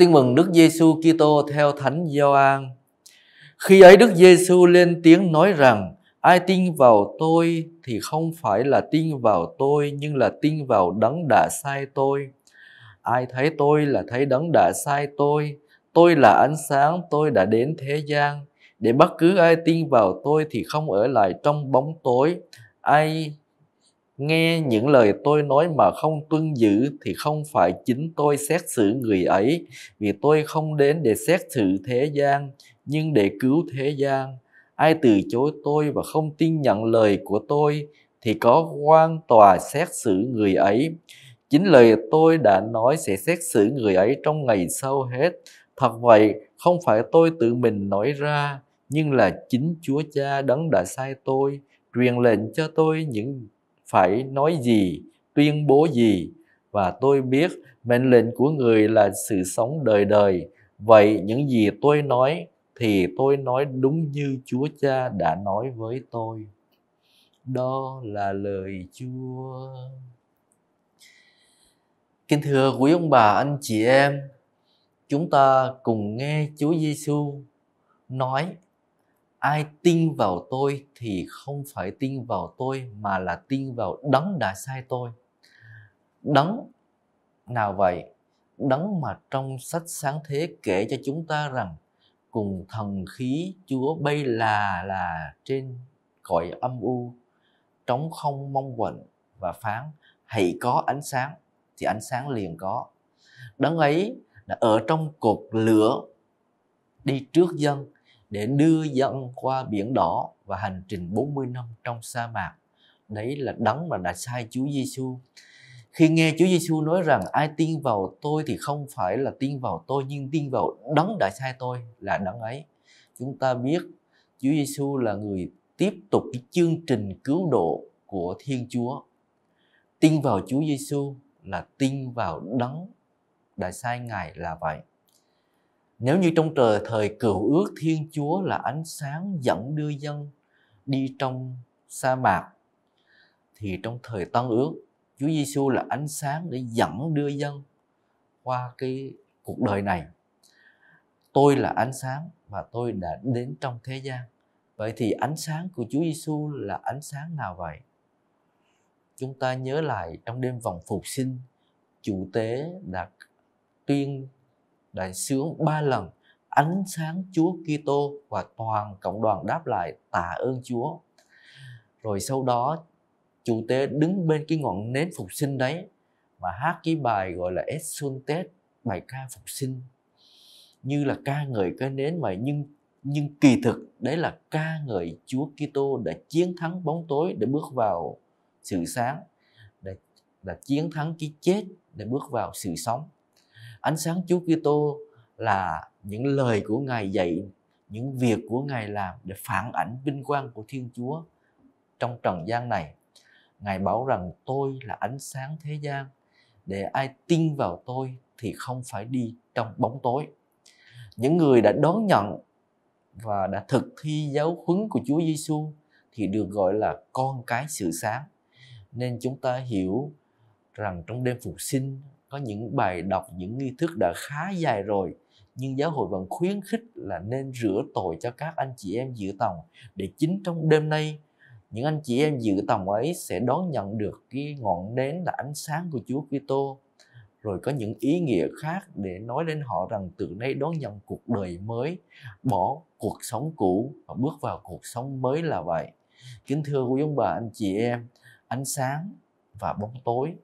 Tin mừng Đức Giêsu Kitô theo Thánh Gioan. Khi ấy Đức Giêsu lên tiếng nói rằng: Ai tin vào tôi thì không phải là tin vào tôi nhưng là tin vào đấng đã sai tôi. Ai thấy tôi là thấy đấng đã sai tôi. Tôi là ánh sáng, tôi đã đến thế gian để bất cứ ai tin vào tôi thì không ở lại trong bóng tối. Ai nghe những lời tôi nói mà không tuân giữ thì không phải chính tôi xét xử người ấy vì tôi không đến để xét xử thế gian nhưng để cứu thế gian ai từ chối tôi và không tin nhận lời của tôi thì có quan tòa xét xử người ấy chính lời tôi đã nói sẽ xét xử người ấy trong ngày sau hết thật vậy không phải tôi tự mình nói ra nhưng là chính chúa cha đấng đã sai tôi truyền lệnh cho tôi những phải nói gì, tuyên bố gì và tôi biết mệnh lệnh của người là sự sống đời đời. Vậy những gì tôi nói thì tôi nói đúng như Chúa Cha đã nói với tôi. Đó là lời Chúa. Kính thưa quý ông bà, anh chị em, chúng ta cùng nghe Chúa Giêsu nói ai tin vào tôi thì không phải tin vào tôi mà là tin vào đấng đã sai tôi đấng nào vậy đấng mà trong sách sáng thế kể cho chúng ta rằng cùng thần khí chúa bay là là trên cõi âm u trống không mong quạnh và phán hãy có ánh sáng thì ánh sáng liền có đấng ấy là ở trong cột lửa đi trước dân để đưa dân qua biển đỏ và hành trình 40 năm trong sa mạc. Đấy là đấng mà đã sai Chúa Giêsu. Khi nghe Chúa Giêsu nói rằng ai tin vào tôi thì không phải là tin vào tôi nhưng tin vào đấng đã sai tôi là đấng ấy. Chúng ta biết Chúa Giêsu là người tiếp tục cái chương trình cứu độ của Thiên Chúa. Tin vào Chúa Giêsu là tin vào đấng đã sai Ngài là vậy nếu như trong trời thời cựu ước thiên chúa là ánh sáng dẫn đưa dân đi trong sa mạc thì trong thời tân ước chúa giêsu là ánh sáng để dẫn đưa dân qua cái cuộc đời này tôi là ánh sáng và tôi đã đến trong thế gian vậy thì ánh sáng của chúa giêsu là ánh sáng nào vậy chúng ta nhớ lại trong đêm vòng phục sinh chủ tế đã tuyên đại sướng ba lần ánh sáng Chúa Kitô và toàn cộng đoàn đáp lại tạ ơn Chúa. Rồi sau đó chủ tế đứng bên cái ngọn nến phục sinh đấy và hát cái bài gọi là Exultet, bài ca phục sinh như là ca ngợi cái nến mà nhưng nhưng kỳ thực đấy là ca ngợi Chúa Kitô đã chiến thắng bóng tối để bước vào sự sáng, để đã chiến thắng cái chết để bước vào sự sống ánh sáng Chúa Kitô là những lời của Ngài dạy những việc của Ngài làm để phản ảnh vinh quang của Thiên Chúa trong trần gian này. Ngài bảo rằng tôi là ánh sáng thế gian, để ai tin vào tôi thì không phải đi trong bóng tối. Những người đã đón nhận và đã thực thi giáo huấn của Chúa Giêsu thì được gọi là con cái sự sáng. Nên chúng ta hiểu rằng trong đêm phục sinh có những bài đọc những nghi thức đã khá dài rồi nhưng giáo hội vẫn khuyến khích là nên rửa tội cho các anh chị em dự tòng để chính trong đêm nay những anh chị em dự tòng ấy sẽ đón nhận được cái ngọn nến là ánh sáng của Chúa Kitô rồi có những ý nghĩa khác để nói đến họ rằng từ nay đón nhận cuộc đời mới bỏ cuộc sống cũ và bước vào cuộc sống mới là vậy kính thưa quý ông bà anh chị em ánh sáng và bóng tối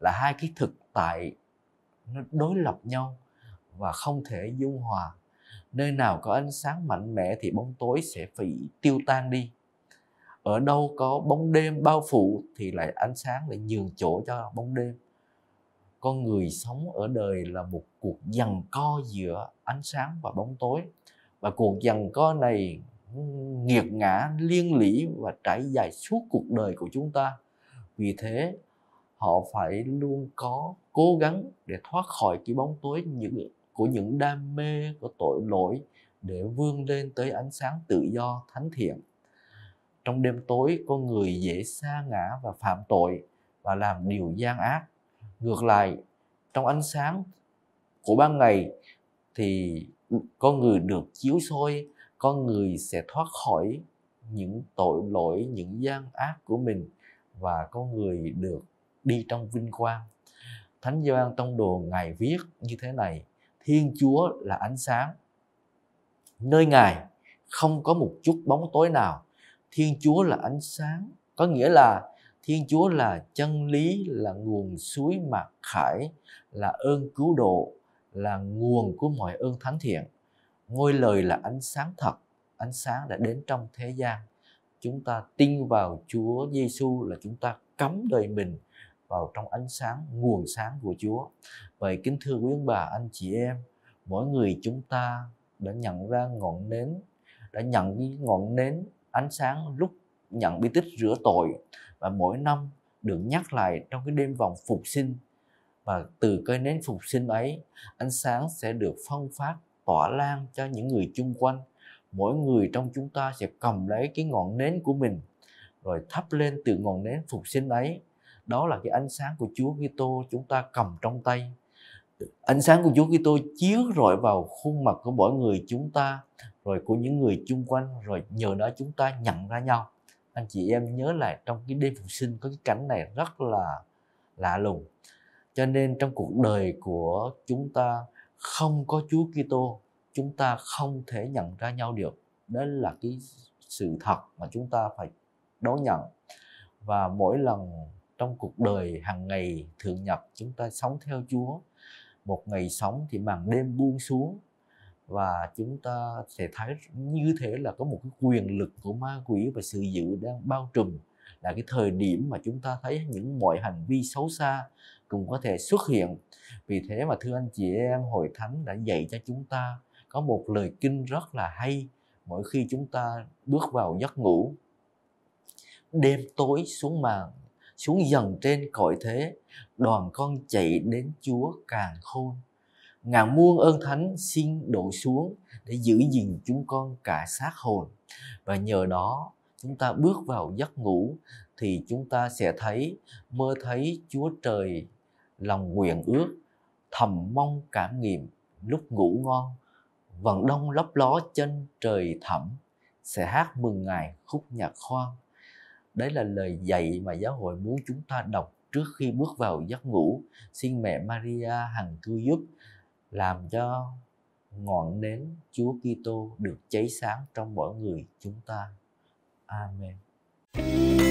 là hai cái thực tại nó đối lập nhau và không thể dung hòa nơi nào có ánh sáng mạnh mẽ thì bóng tối sẽ bị tiêu tan đi ở đâu có bóng đêm bao phủ thì lại ánh sáng lại nhường chỗ cho bóng đêm con người sống ở đời là một cuộc giằng co giữa ánh sáng và bóng tối và cuộc giằng co này nghiệt ngã liên lỉ và trải dài suốt cuộc đời của chúng ta vì thế họ phải luôn có cố gắng để thoát khỏi cái bóng tối những của những đam mê của tội lỗi để vươn lên tới ánh sáng tự do thánh thiện trong đêm tối con người dễ xa ngã và phạm tội và làm điều gian ác ngược lại trong ánh sáng của ban ngày thì con người được chiếu soi con người sẽ thoát khỏi những tội lỗi những gian ác của mình và con người được đi trong vinh quang thánh Gioan tông đồ ngài viết như thế này thiên chúa là ánh sáng nơi ngài không có một chút bóng tối nào thiên chúa là ánh sáng có nghĩa là thiên chúa là chân lý là nguồn suối mạc khải là ơn cứu độ là nguồn của mọi ơn thánh thiện ngôi lời là ánh sáng thật ánh sáng đã đến trong thế gian chúng ta tin vào Chúa Giêsu là chúng ta cấm đời mình vào trong ánh sáng nguồn sáng của Chúa. Vậy kính thưa quý ông bà, anh chị em, mỗi người chúng ta đã nhận ra ngọn nến, đã nhận ngọn nến ánh sáng lúc nhận bí tích rửa tội và mỗi năm được nhắc lại trong cái đêm vòng phục sinh và từ cây nến phục sinh ấy ánh sáng sẽ được phân phát tỏa lan cho những người chung quanh mỗi người trong chúng ta sẽ cầm lấy cái ngọn nến của mình rồi thắp lên từ ngọn nến phục sinh ấy đó là cái ánh sáng của Chúa Kitô chúng ta cầm trong tay ánh sáng của Chúa Kitô chiếu rọi vào khuôn mặt của mỗi người chúng ta rồi của những người chung quanh rồi nhờ đó chúng ta nhận ra nhau anh chị em nhớ lại trong cái đêm phục sinh có cái cảnh này rất là lạ lùng cho nên trong cuộc đời của chúng ta không có Chúa Kitô chúng ta không thể nhận ra nhau được đó là cái sự thật mà chúng ta phải đón nhận và mỗi lần trong cuộc đời hàng ngày thường nhật chúng ta sống theo Chúa một ngày sống thì màn đêm buông xuống và chúng ta sẽ thấy như thế là có một cái quyền lực của ma quỷ và sự dữ đang bao trùm là cái thời điểm mà chúng ta thấy những mọi hành vi xấu xa cũng có thể xuất hiện vì thế mà thưa anh chị em hội thánh đã dạy cho chúng ta có một lời kinh rất là hay mỗi khi chúng ta bước vào giấc ngủ đêm tối xuống màn xuống dần trên cõi thế đoàn con chạy đến chúa càng khôn ngàn muôn ơn thánh xin đổ xuống để giữ gìn chúng con cả xác hồn và nhờ đó chúng ta bước vào giấc ngủ thì chúng ta sẽ thấy mơ thấy chúa trời lòng nguyện ước thầm mong cảm nghiệm lúc ngủ ngon vầng đông lấp ló chân trời thẳm sẽ hát mừng ngài khúc nhạc khoan Đấy là lời dạy mà giáo hội muốn chúng ta đọc trước khi bước vào giấc ngủ. Xin mẹ Maria hằng cứu giúp làm cho ngọn nến Chúa Kitô được cháy sáng trong mỗi người chúng ta. Amen.